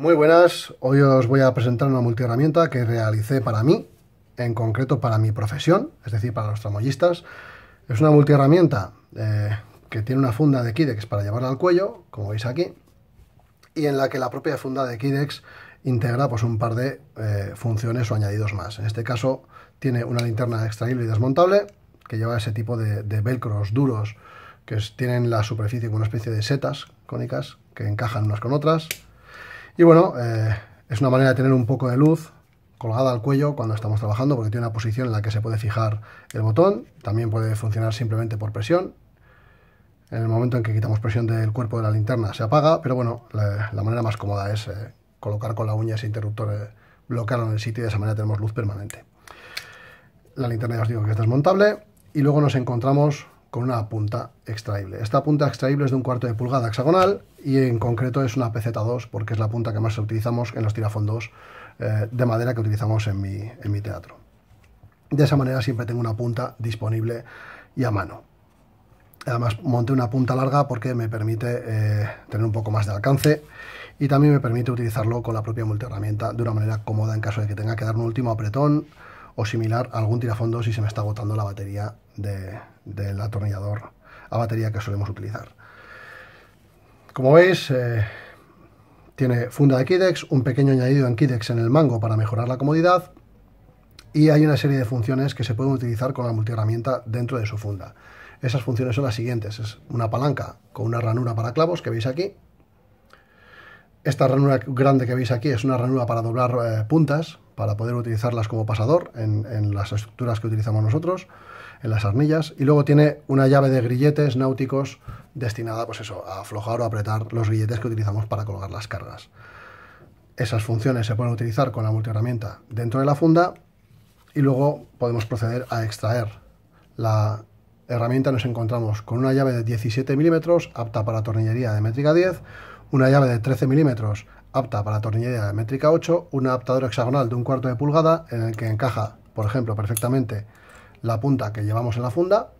Muy buenas, hoy os voy a presentar una multiherramienta que realicé para mí, en concreto para mi profesión, es decir, para los tramoyistas. Es una multiherramienta eh, que tiene una funda de Kidex para llevarla al cuello, como veis aquí, y en la que la propia funda de Kidex integra pues, un par de eh, funciones o añadidos más. En este caso tiene una linterna extraíble y desmontable, que lleva ese tipo de, de velcros duros que tienen la superficie con una especie de setas cónicas que encajan unas con otras, y bueno, eh, es una manera de tener un poco de luz colgada al cuello cuando estamos trabajando porque tiene una posición en la que se puede fijar el botón. También puede funcionar simplemente por presión. En el momento en que quitamos presión del cuerpo de la linterna se apaga, pero bueno, la, manera más cómoda es eh, colocar con la uña ese interruptor, eh, bloquearlo en el sitio y de esa manera tenemos luz permanente. La linterna ya os digo que es desmontable y luego nos encontramos con una punta extraíble. Esta punta extraíble es de un cuarto de pulgada hexagonal y en concreto es una PZ2 porque es la punta que más utilizamos en los tirafondos eh, de madera que utilizamos en mi, en mi teatro. De esa manera siempre tengo una punta disponible y a mano. Además monté una punta larga porque me permite eh, tener un poco más de alcance y también me permite utilizarlo con la propia multiherramienta de una manera cómoda en caso de que tenga que dar un último apretón o similar a algún tirafondo si se me está agotando la batería de, del atornillador a batería que solemos utilizar. Como veis, eh, tiene funda de Kidex, un pequeño añadido en Kidex en el mango para mejorar la comodidad y hay una serie de funciones que se pueden utilizar con la multiherramienta dentro de su funda. Esas funciones son las siguientes, es una palanca con una ranura para clavos que veis aquí. Esta ranura grande que veis aquí es una ranura para doblar eh, puntas, para poder utilizarlas como pasador en, las estructuras que utilizamos nosotros, en las arnillas. Y luego tiene una llave de grilletes náuticos destinada pues eso, a aflojar o apretar los grilletes que utilizamos para colgar las cargas. Esas funciones se pueden utilizar con la multiherramienta dentro de la funda y luego podemos proceder a extraer la herramienta. Nos encontramos con una llave de 17 milímetros apta para tornillería de métrica 10, una llave de 13 milímetros apta para de métrica 8, un adaptador hexagonal de un cuarto de pulgada en el que encaja, por ejemplo, perfectamente la punta que llevamos en la funda.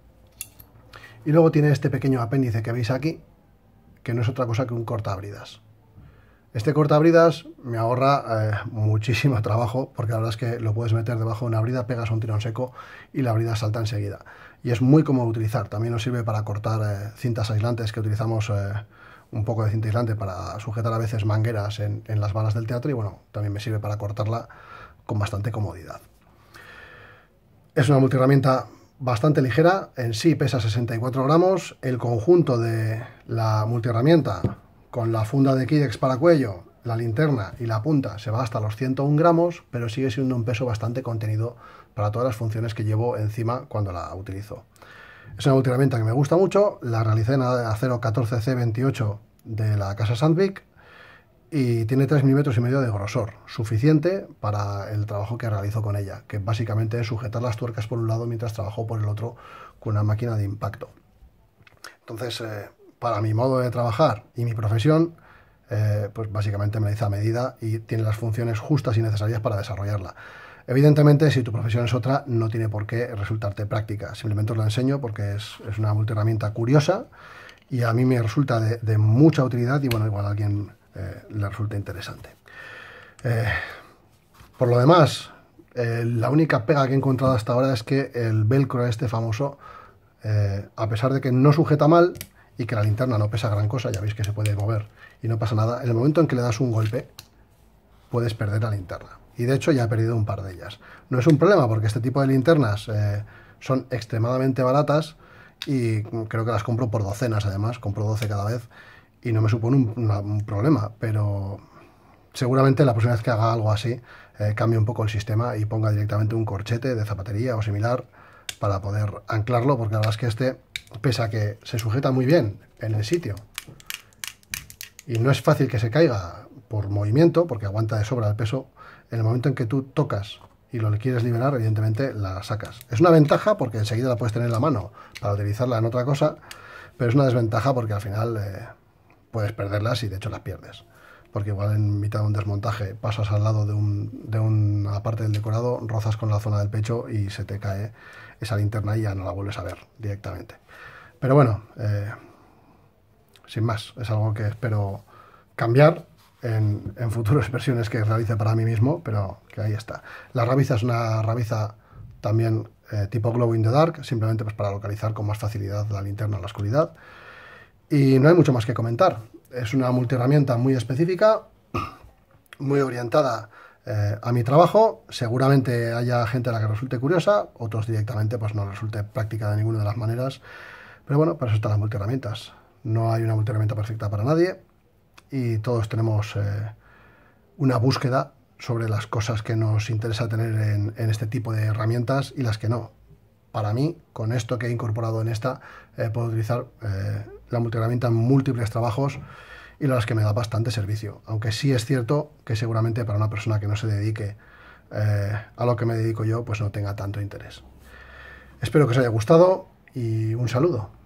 Y luego tiene este pequeño apéndice que veis aquí, que no es otra cosa que un cortabridas. Este cortabridas me ahorra eh, muchísimo trabajo, porque la verdad es que lo puedes meter debajo de una brida, pegas un tirón seco y la brida salta enseguida. Y es muy cómodo utilizar, también nos sirve para cortar eh, cintas aislantes que utilizamos eh, un poco de cinta aislante para sujetar a veces mangueras en, las balas del teatro y bueno, también me sirve para cortarla con bastante comodidad. Es una multiherramienta bastante ligera, en sí pesa 64 gramos, el conjunto de la multiherramienta con la funda de Kidex para cuello, la linterna y la punta se va hasta los 101 gramos, pero sigue siendo un peso bastante contenido para todas las funciones que llevo encima cuando la utilizo. Es una herramienta que me gusta mucho, la realicé en acero 14C28 de la casa Sandvik y tiene 3 milímetros y medio de grosor, suficiente para el trabajo que realizo con ella, que básicamente es sujetar las tuercas por un lado mientras trabajo por el otro con una máquina de impacto. Entonces, eh, para mi modo de trabajar y mi profesión, eh, pues básicamente me la hice a medida y tiene las funciones justas y necesarias para desarrollarla. Evidentemente, si tu profesión es otra, no tiene por qué resultarte práctica. Simplemente os la enseño porque es, una multiherramienta curiosa y a mí me resulta de, mucha utilidad y bueno, igual a alguien eh, le resulta interesante. Eh, por lo demás, eh, la única pega que he encontrado hasta ahora es que el velcro este famoso, a pesar de que no sujeta mal y que la linterna no pesa gran cosa, ya veis que se puede mover y no pasa nada, en el momento en que le das un golpe, puedes perder la linterna y de hecho ya he perdido un par de ellas. No es un problema porque este tipo de linternas eh, son extremadamente baratas y creo que las compro por docenas además, compro 12 cada vez y no me supone un, problema, pero seguramente la próxima vez que haga algo así eh, cambie un poco el sistema y ponga directamente un corchete de zapatería o similar para poder anclarlo porque la verdad es que este, pesa que se sujeta muy bien en el sitio y no es fácil que se caiga por movimiento porque aguanta de sobra el peso, en el momento en que tú tocas y lo quieres liberar, evidentemente la sacas. Es una ventaja porque enseguida la puedes tener en la mano para utilizarla en otra cosa, pero es una desventaja porque al final eh, puedes perderlas y de hecho las pierdes. Porque igual en mitad de un desmontaje pasas al lado de, un, una parte del decorado, rozas con la zona del pecho y se te cae esa linterna y ya no la vuelves a ver directamente. Pero bueno, eh, sin más, es algo que espero cambiar en, futuras versiones que realice para mí mismo, pero que ahí está. La rabiza es una rabiza también eh, tipo glow in the dark, simplemente pues para localizar con más facilidad la linterna en la oscuridad. Y no hay mucho más que comentar. Es una multiherramienta muy específica, muy orientada eh, a mi trabajo. Seguramente haya gente a la que resulte curiosa, otros directamente pues no resulte práctica de ninguna de las maneras. Pero bueno, para eso están las multiherramientas. No hay una multiherramienta perfecta para nadie, y todos tenemos eh, una búsqueda sobre las cosas que nos interesa tener en, este tipo de herramientas y las que no. Para mí, con esto que he incorporado en esta, eh, puedo utilizar eh, la multiherramienta en múltiples trabajos y las que me da bastante servicio. Aunque sí es cierto que seguramente para una persona que no se dedique a lo que me dedico yo, pues no tenga tanto interés. Espero que os haya gustado y un saludo.